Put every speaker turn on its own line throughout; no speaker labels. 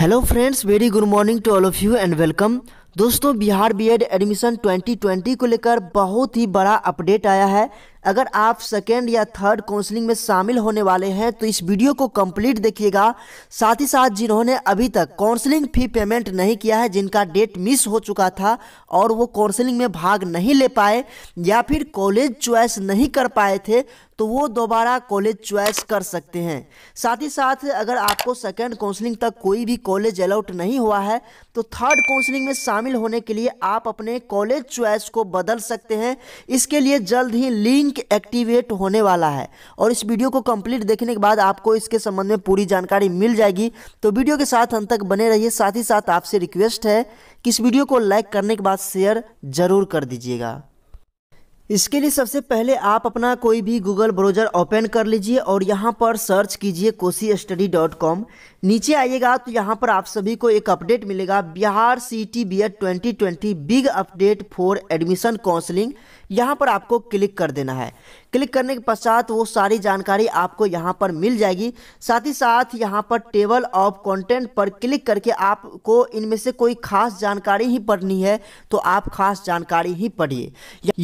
hello friends very good morning to all of you and welcome दोस्तों Bihar BEd admission 2020 को लेकर बहुत ही बड़ा अपडेट आया है अगर आप सेकेंड या थर्ड काउंसलिंग में शामिल होने वाले हैं तो इस वीडियो को कंप्लीट देखिएगा साथ ही साथ जिन्होंने अभी तक काउंसलिंग फी पेमेंट नहीं किया है जिनका डेट मिस हो चुका था और वो काउंसलिंग में भाग नहीं ले पाए या फिर कॉलेज चॉइस नहीं कर पाए थे तो वो दोबारा कॉलेज चॉइस कर सकते हैं साथ ही साथ अगर आपको सेकेंड काउंसलिंग तक कोई भी कॉलेज अलाउट नहीं हुआ है तो थर्ड काउंसलिंग में शामिल होने के लिए आप अपने कॉलेज चॉइस को बदल सकते हैं इसके लिए जल्द ही लिंक लिंक एक्टिवेट होने वाला है और इस वीडियो को कंप्लीट देखने के बाद आपको इसके संबंध में पूरी जानकारी मिल जाएगी तो वीडियो के साथ अंत तक बने रहिए साथ ही साथ आपसे रिक्वेस्ट है कि इस वीडियो को लाइक करने के बाद शेयर जरूर कर दीजिएगा इसके लिए सबसे पहले आप अपना कोई भी गूगल ब्राउज़र ओपन कर लीजिए और यहाँ पर सर्च कीजिए कोसी स्टडी डॉट कॉम नीचे आइएगा तो यहाँ पर आप सभी को एक अपडेट मिलेगा Bihar C T B Ed twenty big update for admission counselling यहाँ पर आपको क्लिक कर देना है क्लिक करने के पश्चात वो सारी जानकारी आपको यहाँ पर मिल जाएगी साथ ही साथ यहाँ पर टेबल ऑफ कंटेंट पर क्लिक करके आपको इनमें से कोई खास जानकारी ही पढ़नी है तो आप खास जानकारी ही पढ़िए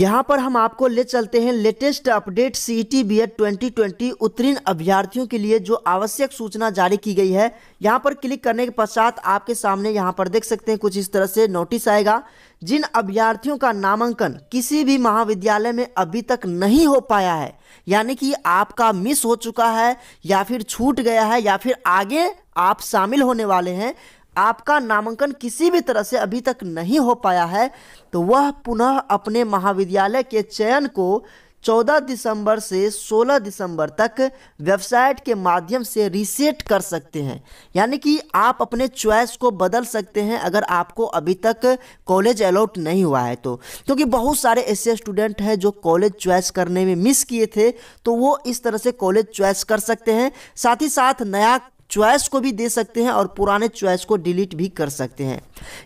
यहाँ पर हम आपको ले चलते हैं latest update C T B Ed twenty उत्तीर्ण अभ्यार्थियों के लिए जो आवश्यक सूचना जारी की गई है यहाँ पर क्लिक करने के पश्चात आपके सामने यहाँ पर देख सकते हैं कुछ इस तरह से नोटिस आएगा जिन अभ्यर्थियों का नामांकन किसी भी महाविद्यालय में अभी तक नहीं हो पाया है यानी कि आपका मिस हो चुका है या फिर छूट गया है या फिर आगे आप शामिल होने वाले हैं आपका नामांकन किसी भी तरह से अभी तक नहीं हो पाया है तो वह पुनः अपने महाविद्यालय के चयन को 14 दिसंबर से 16 दिसंबर तक वेबसाइट के माध्यम से रीसेट कर सकते हैं यानी कि आप अपने चॉइस को बदल सकते हैं अगर आपको अभी तक कॉलेज अलाउट नहीं हुआ है तो क्योंकि बहुत सारे ऐसे स्टूडेंट हैं जो कॉलेज चॉइस करने में मिस किए थे तो वो इस तरह से कॉलेज चॉइस कर सकते हैं साथ ही साथ नया चॉइस को भी दे सकते हैं और पुराने चॉइस को डिलीट भी कर सकते हैं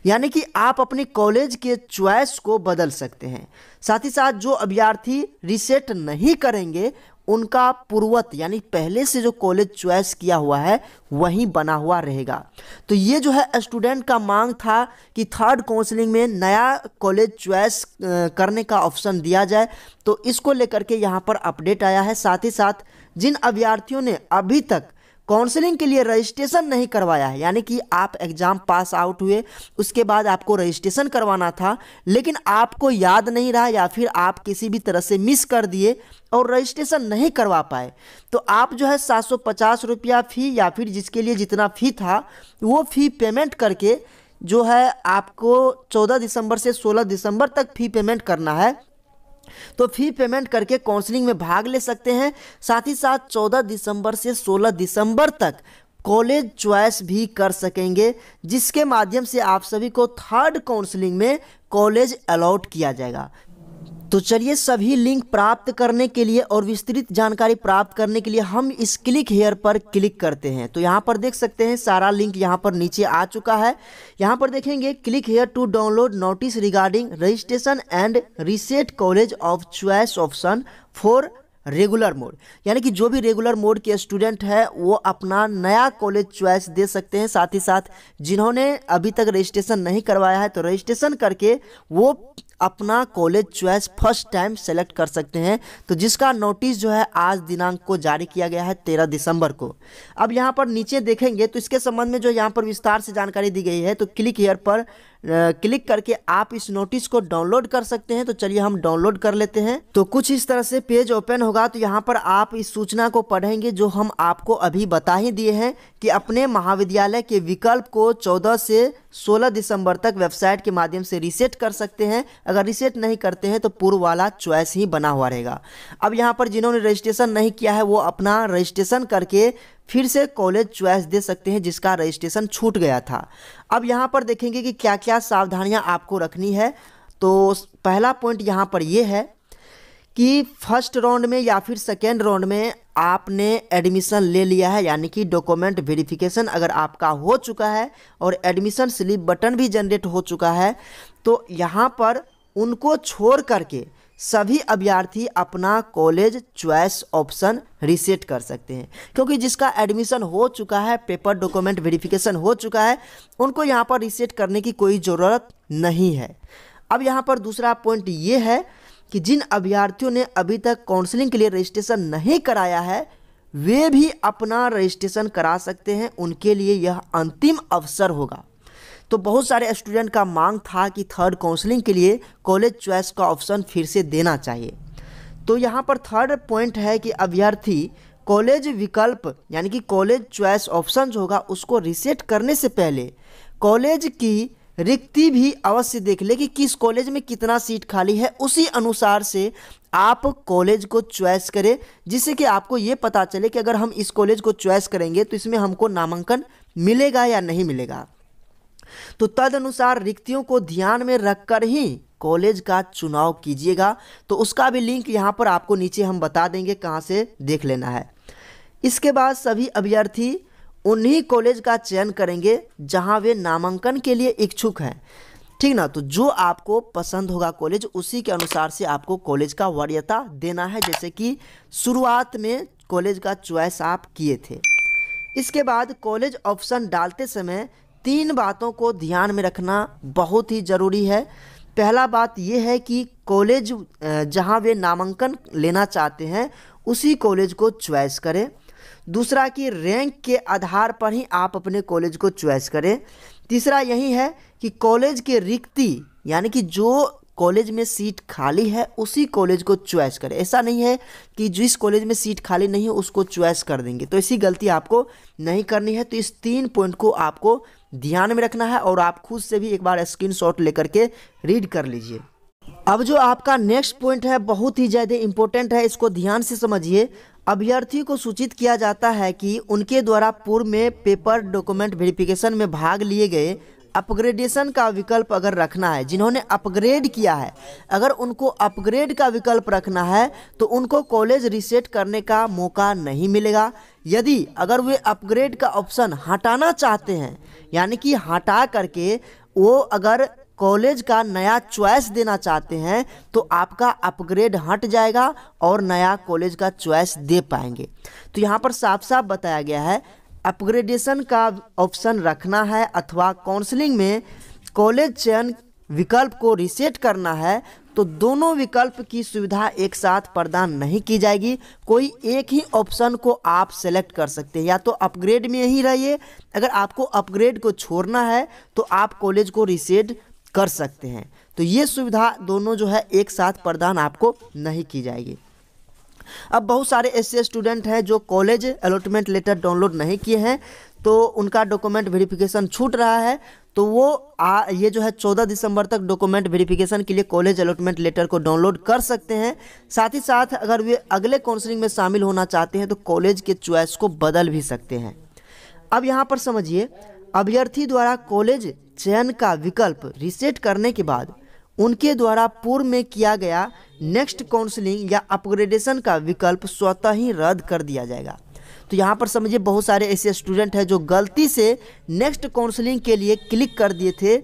यानी कि आप अपने कॉलेज के चॉइस को बदल सकते हैं साथ ही साथ जो अभ्यर्थी रिसेट नहीं करेंगे उनका पूर्वत यानी पहले से जो कॉलेज चॉइस किया हुआ है वहीं बना हुआ रहेगा तो ये जो है स्टूडेंट का मांग था कि थर्ड काउंसलिंग में नया कॉलेज चॉइस करने का ऑप्शन दिया जाए तो इसको लेकर के यहाँ पर अपडेट आया है साथ ही साथ जिन अभ्यर्थियों ने अभी तक काउंसलिंग के लिए रजिस्ट्रेशन नहीं करवाया है यानी कि आप एग्ज़ाम पास आउट हुए उसके बाद आपको रजिस्ट्रेशन करवाना था लेकिन आपको याद नहीं रहा या फिर आप किसी भी तरह से मिस कर दिए और रजिस्ट्रेशन नहीं करवा पाए तो आप जो है सात सौ पचास रुपया फ़ी या फिर जिसके लिए जितना फ़ी था वो फ़ी पेमेंट करके जो है आपको 14 दिसंबर से 16 दिसंबर तक फ़ी पेमेंट करना है तो फी पेमेंट करके काउंसलिंग में भाग ले सकते हैं साथ ही साथ चौदह दिसंबर से सोलह दिसंबर तक कॉलेज चॉइस भी कर सकेंगे जिसके माध्यम से आप सभी को थर्ड काउंसलिंग में कॉलेज अलाउट किया जाएगा तो चलिए सभी लिंक प्राप्त करने के लिए और विस्तृत जानकारी प्राप्त करने के लिए हम इस क्लिक हेयर पर क्लिक करते हैं तो यहाँ पर देख सकते हैं सारा लिंक यहाँ पर नीचे आ चुका है यहाँ पर देखेंगे click here to download notice regarding registration and reset college of choice option for regular mode यानी कि जो भी रेगुलर मोड के स्टूडेंट है वो अपना नया कॉलेज चॉइस दे सकते हैं साथ ही साथ जिन्होंने अभी तक रजिस्ट्रेशन नहीं करवाया है तो रजिस्ट्रेशन करके वो अपना college choice first time select कर सकते हैं तो जिसका नोटिस जो है आज दिनांक को जारी किया गया है तेरह दिसंबर को अब यहाँ पर नीचे देखेंगे तो इसके संबंध में जो यहाँ पर विस्तार से जानकारी दी गई है तो क्लिक हेयर पर क्लिक करके आप इस नोटिस को डाउनलोड कर सकते हैं तो चलिए हम डाउनलोड कर लेते हैं तो कुछ इस तरह से पेज ओपन होगा तो यहाँ पर आप इस सूचना को पढ़ेंगे जो हम आपको अभी बता ही दिए हैं कि अपने महाविद्यालय के विकल्प को चौदह से 16 दिसंबर तक वेबसाइट के माध्यम से रीसेट कर सकते हैं अगर रीसेट नहीं करते हैं तो पूर्व वाला चॉइस ही बना हुआ रहेगा अब यहाँ पर जिन्होंने रजिस्ट्रेशन नहीं किया है वो अपना रजिस्ट्रेशन करके फिर से कॉलेज चॉइस दे सकते हैं जिसका रजिस्ट्रेशन छूट गया था अब यहाँ पर देखेंगे कि क्या क्या सावधानियाँ आपको रखनी है तो पहला पॉइंट यहाँ पर ये है कि फर्स्ट राउंड में या फिर सेकेंड राउंड में आपने एडमिशन ले लिया है यानी कि डॉक्यूमेंट वेरिफिकेशन अगर आपका हो चुका है और एडमिशन स्लिप बटन भी जनरेट हो चुका है तो यहाँ पर उनको छोड़ करके सभी अभ्यर्थी अपना कॉलेज च्वाइस ऑप्शन रिसेट कर सकते हैं क्योंकि जिसका एडमिशन हो चुका है पेपर डॉक्यूमेंट वेरिफिकेशन हो चुका है उनको यहाँ पर रिसेट करने की कोई ज़रूरत नहीं है अब यहाँ पर दूसरा पॉइंट ये है कि जिन अभ्यर्थियों ने अभी तक काउंसलिंग के लिए रजिस्ट्रेशन नहीं कराया है वे भी अपना रजिस्ट्रेशन करा सकते हैं उनके लिए यह अंतिम अवसर होगा तो बहुत सारे स्टूडेंट का मांग था कि थर्ड काउंसलिंग के लिए कॉलेज चॉइस का ऑप्शन फिर से देना चाहिए तो यहाँ पर थर्ड पॉइंट है कि अभ्यर्थी कॉलेज विकल्प यानी कि कॉलेज च्वाइस ऑप्शन जो होगा उसको रिसेट करने से पहले कॉलेज की रिक्ति भी अवश्य देख ले कि किस कॉलेज में कितना सीट खाली है उसी अनुसार से आप कॉलेज को चॉइस करें जिससे कि आपको ये पता चले कि अगर हम इस कॉलेज को चॉइस करेंगे तो इसमें हमको नामांकन मिलेगा या नहीं मिलेगा तो तद अनुसार रिक्तियों को ध्यान में रखकर ही कॉलेज का चुनाव कीजिएगा तो उसका भी लिंक यहाँ पर आपको नीचे हम बता देंगे कहाँ से देख लेना है इसके बाद सभी अभ्यर्थी उन्हीं कॉलेज का चयन करेंगे जहां वे नामांकन के लिए इच्छुक हैं ठीक ना तो जो आपको पसंद होगा कॉलेज उसी के अनुसार से आपको कॉलेज का वरीयता देना है जैसे कि शुरुआत में कॉलेज का च्वाइस आप किए थे इसके बाद कॉलेज ऑप्शन डालते समय तीन बातों को ध्यान में रखना बहुत ही ज़रूरी है पहला बात यह है कि कॉलेज जहां वे नामांकन लेना चाहते हैं उसी कॉलेज को च्वाइस करें दूसरा कि रैंक के आधार पर ही आप अपने कॉलेज को च्वाइस करें तीसरा यही है कि कॉलेज के रिक्ति यानी कि जो कॉलेज में सीट खाली है उसी कॉलेज को च्वाइस करें ऐसा नहीं है कि जिस कॉलेज में सीट खाली नहीं है उसको च्वाइस कर देंगे तो ऐसी गलती आपको नहीं करनी है तो इस तीन पॉइंट को आपको ध्यान में रखना है और आप खुद से भी एक बार स्क्रीनशॉट लेकर के रीड कर लीजिए अब जो आपका नेक्स्ट पॉइंट है बहुत ही ज़्यादा इंपॉर्टेंट है इसको ध्यान से समझिए अभ्यर्थी को सूचित किया जाता है कि उनके द्वारा पूर्व में पेपर डॉक्यूमेंट वेरिफिकेशन में भाग लिए गए अपग्रेडेशन का विकल्प अगर रखना है जिन्होंने अपग्रेड किया है अगर उनको अपग्रेड का विकल्प रखना है तो उनको कॉलेज रिसेट करने का मौका नहीं मिलेगा यदि अगर वे अपग्रेड का ऑप्शन हटाना चाहते हैं यानी कि हटा करके वो अगर कॉलेज का नया चॉइस देना चाहते हैं तो आपका अपग्रेड हट जाएगा और नया कॉलेज का चॉइस दे पाएंगे तो यहाँ पर साफ साफ बताया गया है अपग्रेडेशन का ऑप्शन रखना है अथवा काउंसलिंग में कॉलेज चयन विकल्प को रिसेट करना है तो दोनों विकल्प की सुविधा एक साथ प्रदान नहीं की जाएगी कोई एक ही ऑप्शन को आप सेलेक्ट कर सकते हैं या तो अपग्रेड में ही रहिए अगर आपको अपग्रेड को छोड़ना है तो आप कॉलेज को रिसेट कर सकते हैं तो ये सुविधा दोनों जो है एक साथ प्रदान आपको नहीं की जाएगी अब बहुत सारे ऐसे स्टूडेंट हैं जो कॉलेज अलॉटमेंट लेटर डाउनलोड नहीं किए हैं तो उनका डॉक्यूमेंट वेरिफिकेशन छूट रहा है तो वो आ, ये जो है 14 दिसंबर तक डॉक्यूमेंट वेरिफिकेशन के लिए कॉलेज अलॉटमेंट लेटर को डाउनलोड कर सकते हैं साथ ही साथ अगर वे अगले काउंसलिंग में शामिल होना चाहते हैं तो कॉलेज के च्वाइस को बदल भी सकते हैं अब यहाँ पर समझिए अभ्यर्थी द्वारा कॉलेज चयन का विकल्प रिसेट करने के बाद उनके द्वारा पूर्व में किया गया नेक्स्ट काउंसलिंग या अपग्रेडेशन का विकल्प स्वतः ही रद्द कर दिया जाएगा तो यहाँ पर समझिए बहुत सारे ऐसे स्टूडेंट हैं जो गलती से नेक्स्ट काउंसलिंग के लिए क्लिक कर दिए थे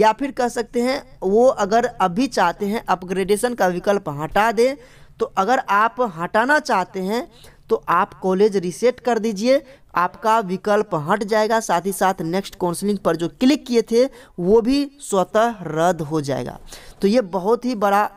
या फिर कह सकते हैं वो अगर अभी चाहते हैं अपग्रेडेशन का विकल्प हटा दें तो अगर आप हटाना चाहते हैं तो आप कॉलेज रिसेट कर दीजिए आपका विकल्प हट जाएगा साथ ही साथ नेक्स्ट काउंसलिंग पर जो क्लिक किए थे वो भी स्वतः रद्द हो जाएगा तो ये बहुत ही बड़ा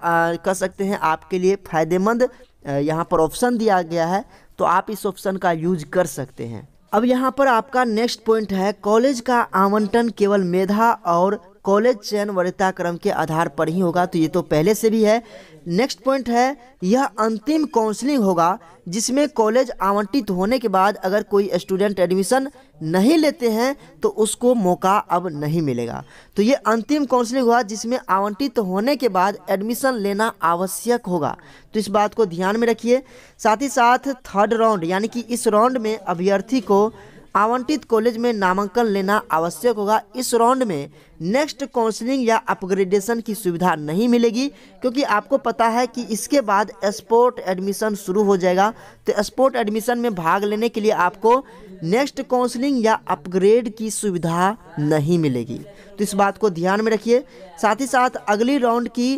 कह सकते हैं आपके लिए फ़ायदेमंद यहाँ पर ऑप्शन दिया गया है तो आप इस ऑप्शन का यूज कर सकते हैं अब यहाँ पर आपका नेक्स्ट पॉइंट है कॉलेज का आवंटन केवल मेधा और कॉलेज चयन वरिता क्रम के आधार पर ही होगा तो ये तो पहले से भी है नेक्स्ट पॉइंट है यह अंतिम काउंसलिंग होगा जिसमें कॉलेज आवंटित होने के बाद अगर कोई स्टूडेंट एडमिशन नहीं लेते हैं तो उसको मौका अब नहीं मिलेगा तो ये अंतिम काउंसलिंग हुआ जिसमें आवंटित होने के बाद एडमिशन लेना आवश्यक होगा तो इस बात को ध्यान में रखिए साथ ही साथ थर्ड राउंड यानी कि इस राउंड में अभ्यर्थी को आवंटित कॉलेज में नामांकन लेना आवश्यक होगा इस राउंड में नेक्स्ट काउंसलिंग या अपग्रेडेशन की सुविधा नहीं मिलेगी क्योंकि आपको पता है कि इसके बाद स्पोर्ट एडमिशन शुरू हो जाएगा तो स्पोर्ट एडमिशन में भाग लेने के लिए आपको नेक्स्ट काउंसलिंग या अपग्रेड की सुविधा नहीं मिलेगी तो इस बात को ध्यान में रखिए साथ ही साथ अगली राउंड की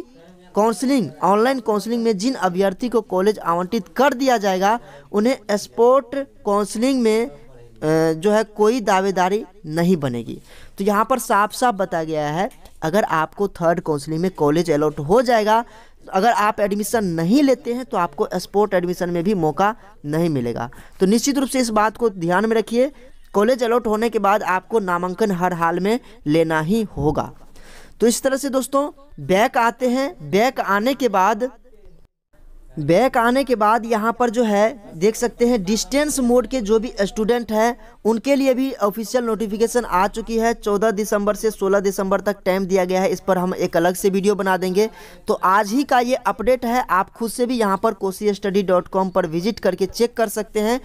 काउंसलिंग ऑनलाइन काउंसलिंग में जिन अभ्यर्थी को कॉलेज आवंटित कर दिया जाएगा उन्हें स्पोर्ट काउंसलिंग में जो है कोई दावेदारी नहीं बनेगी तो यहाँ पर साफ साफ बताया गया है अगर आपको थर्ड काउंसलिंग में कॉलेज अलाउट हो जाएगा अगर आप एडमिशन नहीं लेते हैं तो आपको स्पोर्ट एडमिशन में भी मौका नहीं मिलेगा तो निश्चित रूप से इस बात को ध्यान में रखिए कॉलेज अलाउट होने के बाद आपको नामांकन हर हाल में लेना ही होगा तो इस तरह से दोस्तों बैक आते हैं बैक आने के बाद बैक आने के बाद यहाँ पर जो है देख सकते हैं डिस्टेंस मोड के जो भी स्टूडेंट हैं उनके लिए भी ऑफिशियल नोटिफिकेशन आ चुकी है 14 दिसंबर से 16 दिसंबर तक टाइम दिया गया है इस पर हम एक अलग से वीडियो बना देंगे तो आज ही का ये अपडेट है आप खुद से भी यहाँ पर कोसी स्टडी डॉट कॉम पर विजिट करके चेक कर सकते हैं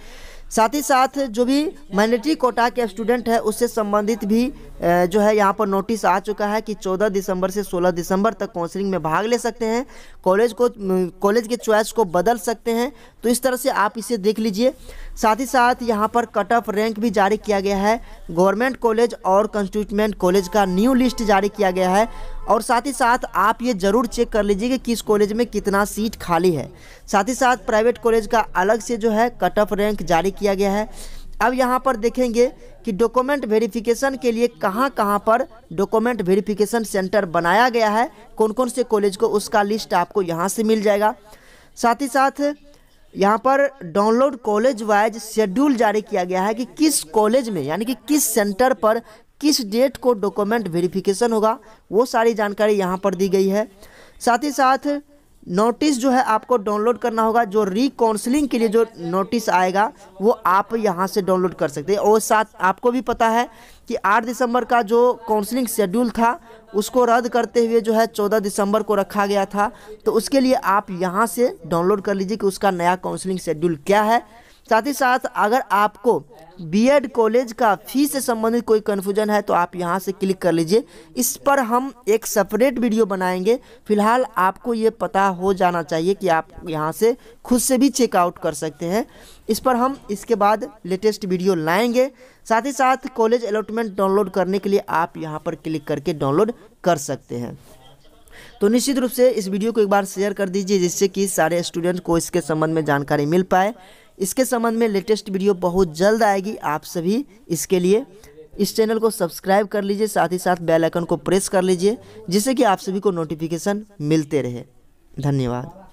साथ ही साथ जो भी माइनॉरिटी कोटा के स्टूडेंट है उससे संबंधित भी जो है यहाँ पर नोटिस आ चुका है कि 14 दिसंबर से 16 दिसंबर तक काउंसलिंग में भाग ले सकते हैं कॉलेज को कॉलेज के चॉइस को बदल सकते हैं तो इस तरह से आप इसे देख लीजिए साथ ही साथ यहाँ पर कट ऑफ रैंक भी जारी किया गया है गवर्नमेंट कॉलेज और कंस्टिट्यूटमेंट कॉलेज का न्यू लिस्ट जारी किया गया है और साथ ही साथ आप ये ज़रूर चेक कर लीजिए कि किस कॉलेज में कितना सीट खाली है साथ ही साथ प्राइवेट कॉलेज का अलग से जो है कट ऑफ रैंक जारी किया गया है अब यहाँ पर देखेंगे कि डॉक्यूमेंट वेरिफिकेशन के लिए कहाँ कहाँ पर डॉक्यूमेंट वेरिफिकेशन सेंटर बनाया गया है कौन कौन से कॉलेज को उसका लिस्ट आपको यहाँ से मिल जाएगा साथ ही साथ यहाँ पर डाउनलोड कॉलेज वाइज शेड्यूल जारी किया गया है कि किस कॉलेज में यानी कि किस सेंटर पर किस डेट को डॉक्यूमेंट वेरिफिकेशन होगा वो सारी जानकारी यहाँ पर दी गई है साथ ही साथ नोटिस जो है आपको डाउनलोड करना होगा जो रिकाउंसलिंग के लिए जो नोटिस आएगा वो आप यहाँ से डाउनलोड कर सकते हैं और साथ आपको भी पता है कि 8 दिसंबर का जो काउंसलिंग शेड्यूल था उसको रद्द करते हुए जो है 14 दिसंबर को रखा गया था तो उसके लिए आप यहाँ से डाउनलोड कर लीजिए कि उसका नया काउंसलिंग शेड्यूल क्या है साथ ही साथ अगर आपको बीएड कॉलेज का फीस से संबंधित कोई कन्फ्यूजन है तो आप यहाँ से क्लिक कर लीजिए इस पर हम एक सेपरेट वीडियो बनाएंगे फिलहाल आपको ये पता हो जाना चाहिए कि आप यहाँ से खुद से भी चेकआउट कर सकते हैं इस पर हम इसके बाद लेटेस्ट वीडियो लाएंगे साथ ही साथ कॉलेज अलॉटमेंट डाउनलोड करने के लिए आप यहाँ पर क्लिक करके डाउनलोड कर सकते हैं तो निश्चित रूप से इस वीडियो को एक बार शेयर कर दीजिए जिससे कि सारे स्टूडेंट को इसके संबंध में जानकारी मिल पाए इसके संबंध में लेटेस्ट वीडियो बहुत जल्द आएगी आप सभी इसके लिए इस चैनल को सब्सक्राइब कर लीजिए साथ ही साथ बेल आइकन को प्रेस कर लीजिए जिससे कि आप सभी को नोटिफिकेशन मिलते रहे धन्यवाद